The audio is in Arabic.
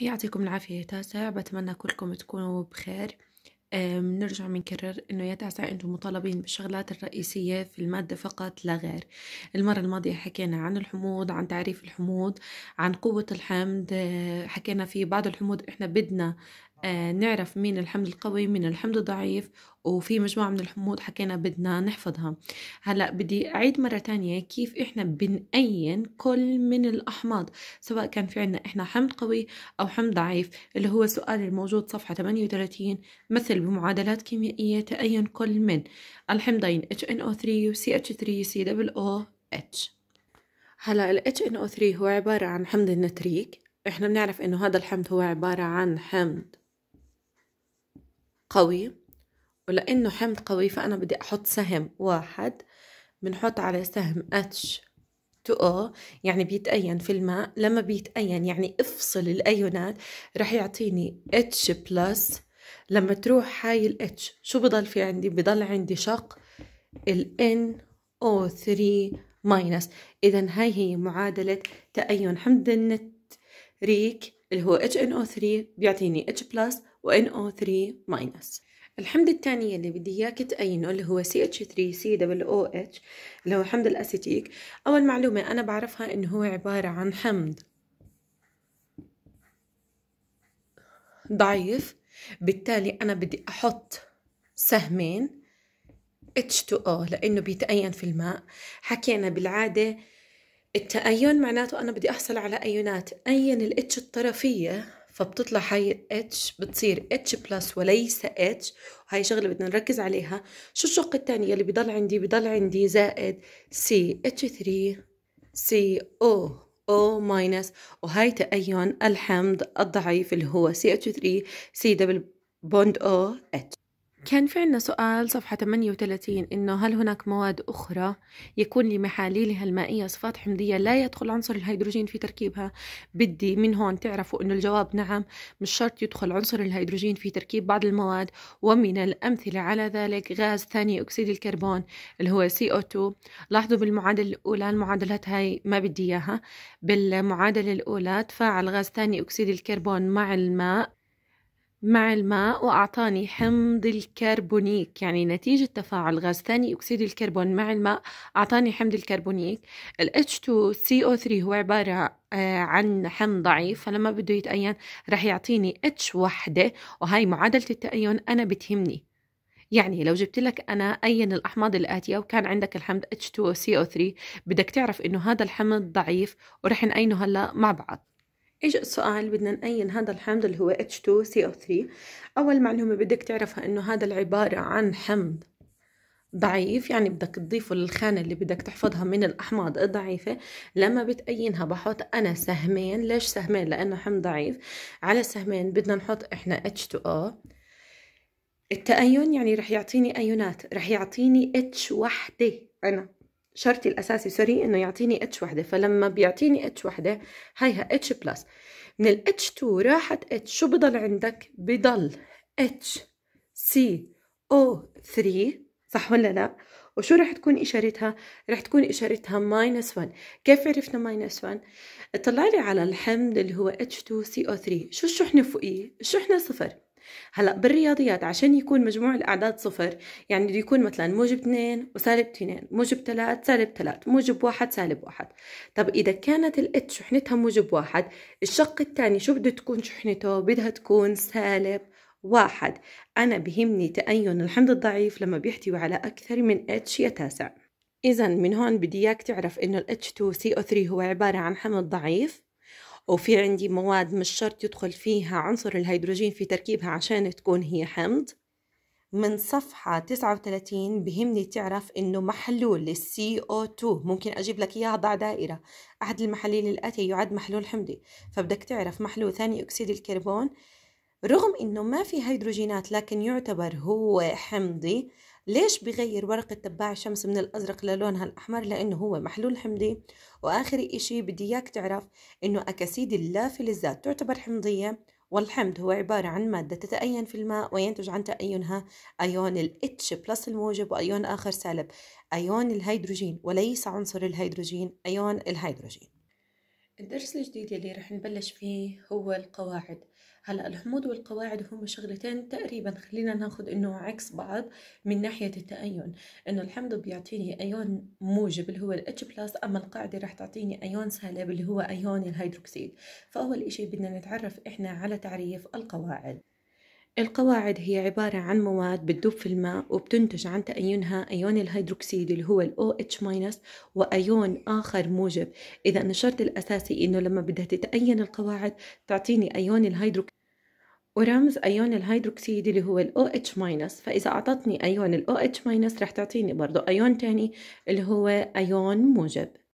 يعطيكم العافية تاسع بتمنى كلكم تكونوا بخير نرجع منكرر انه يا تاسع انتم مطالبين بالشغلات الرئيسيه في الماده فقط لا غير المره الماضيه حكينا عن الحموض عن تعريف الحموض عن قوه الحمض آه، حكينا في بعض الحموض احنا بدنا آه، نعرف مين الحمض القوي من الحمض الضعيف وفي مجموعة من الحموض حكينا بدنا نحفظها هلا بدي أعيد مرة تانية كيف إحنا بنأين كل من الأحماض سواء كان في عنا إحنا حمض قوي أو حمض ضعيف اللي هو سؤال الموجود صفحة 38 مثل بمعادلات كيميائية تأين كل من الحمضين HNO3 و CH3COOH هلا ال HNO3 هو عبارة عن حمض النتريك احنا بنعرف انه هذا الحمض هو عبارة عن حمض قوي ولأنه حمض قوي فأنا بدي أحط سهم واحد بنحط على سهم اتش تو او يعني بيتأين في الماء لما بيتأين يعني افصل الأيونات رح يعطيني اتش بلس لما تروح هاي الاتش شو بضل في عندي بضل عندي شق ال او 3 ماينس إذا هاي هي معادلة تأين حمض النتريك اللي هو HNO3 بيعطيني H و NO3 الحمض الثاني اللي بدي اياك تأينه اللي هو CH3COOH اللي هو حمض الاسيتيك اول معلومه انا بعرفها انه هو عباره عن حمض ضعيف بالتالي انا بدي احط سهمين H2O لانه بيتأين في الماء حكينا بالعاده التأين معناته أنا بدي أحصل على أيونات أين الاتش الطرفية فبتطلع هاي الاتش بتصير اتش بلس وليس اتش وهي شغلة بدنا نركز عليها شو الشق الثاني اللي بضل عندي بضل عندي زائد سي اتش 3 سي او او ماينس وهي تأين الحمض الضعيف اللي هو سي اتش 3 سي دبل بوند او اتش كان في عنا سؤال صفحة 38 إنه هل هناك مواد أخرى يكون لمحاليلها المائية صفات حمضية لا يدخل عنصر الهيدروجين في تركيبها؟ بدي من هون تعرفوا إنه الجواب نعم مش شرط يدخل عنصر الهيدروجين في تركيب بعض المواد ومن الأمثلة على ذلك غاز ثاني أكسيد الكربون اللي هو CO2 لاحظوا بالمعادلة الأولى المعادلات هاي ما بدي إياها بالمعادلة الأولى تفاعل غاز ثاني أكسيد الكربون مع الماء مع الماء وأعطاني حمض الكربونيك يعني نتيجة تفاعل غاز ثاني أكسيد الكربون مع الماء أعطاني حمض الكربونيك ال H2CO3 هو عبارة آه، عن حمض ضعيف فلما بده يتأين رح يعطيني H وحدة وهي معادلة التأين أنا بتهمني يعني لو جبت لك أنا أين الأحماض الآتية وكان عندك الحمض H2CO3 بدك تعرف إنه هذا الحمض ضعيف ورح نأينه هلأ مع بعض اجى السؤال بدنا نأين هذا الحمض اللي هو H2CO3 أول معلومة بدك تعرفها إنه هذا العبارة عن حمض ضعيف يعني بدك تضيفه للخانة اللي بدك تحفظها من الأحماض الضعيفة لما بتأينها بحط أنا سهمين ليش سهمين لأنه حمض ضعيف على سهمين بدنا نحط إحنا H2O التأين يعني رح يعطيني أيونات رح يعطيني H وحدة أنا شرطي الاساسي سوري انه يعطيني اتش وحده فلما بيعطيني اتش وحده هيها اتش بلس من الاتش 2 راحت اتش شو بضل عندك بضل اتش سي او 3 صح ولا لا وشو رح تكون إشارتها؟ رح تكون إشارتها ماينس 1 كيف عرفنا ماينس 1؟ اطلع لي على الحمض اللي هو اتش 2 سي او 3 شو الشحنة فوقيه؟ الشحنة صفر هلا بالرياضيات عشان يكون مجموع الاعداد صفر يعني بده يكون مثلا موجب 2 وسالب 2 موجب 3 سالب 3 موجب 1 سالب 1 طب اذا كانت الات شحنتها موجب 1 الشق الثاني شو بده تكون شحنته بدها تكون سالب واحد أنا بهمني تأين الحمض الضعيف لما بيحتوي على أكثر من اتش يتاسع إذا من هون بدي إياك تعرف إنه ال H2CO3 هو عبارة عن حمض ضعيف وفي عندي مواد مش شرط يدخل فيها عنصر الهيدروجين في تركيبها عشان تكون هي حمض من صفحة 39 بهمني تعرف إنه محلول السي CO2 ممكن أجيب لك إياه ضع دائرة أحد المحاليل الآتية يعد محلول حمضي فبدك تعرف محلول ثاني أكسيد الكربون رغم إنه ما في هيدروجينات لكن يعتبر هو حمضي ليش بغير ورقة تباع الشمس من الأزرق للونها الأحمر لأنه هو محلول حمضي وآخر إشي بدي إياك تعرف إنه أكاسيد اللافلزات تعتبر حمضية والحمض هو عبارة عن مادة تتأين في الماء وينتج عن تأينها أيون الاتش H بلس الموجب وأيون آخر سالب أيون الهيدروجين وليس عنصر الهيدروجين أيون الهيدروجين الدرس الجديد اللي رح نبلش فيه هو القواعد هلا الحمود والقواعد هم شغلتين تقريبا خلينا ناخد انه عكس بعض من ناحيه التأين انه الحمض بيعطيني ايون موجب اللي هو الاتش بلس اما القاعده رح تعطيني ايون سالب اللي هو ايون الهيدروكسيد فاول اشي بدنا نتعرف احنا على تعريف القواعد القواعد هي عبارة عن مواد بتدوب في الماء وبتنتج عن تأيونها أيون الهيدروكسيد اللي هو الـ OH- وأيون آخر موجب إذا الشرط الأساسي إنه لما بدها تتأين القواعد تعطيني أيون الهيدروكسيد ورمز أيون الهيدروكسيد اللي هو الـ OH- فإذا أعطتني أيون الـ OH- رح تعطيني برضو أيون تاني اللي هو أيون موجب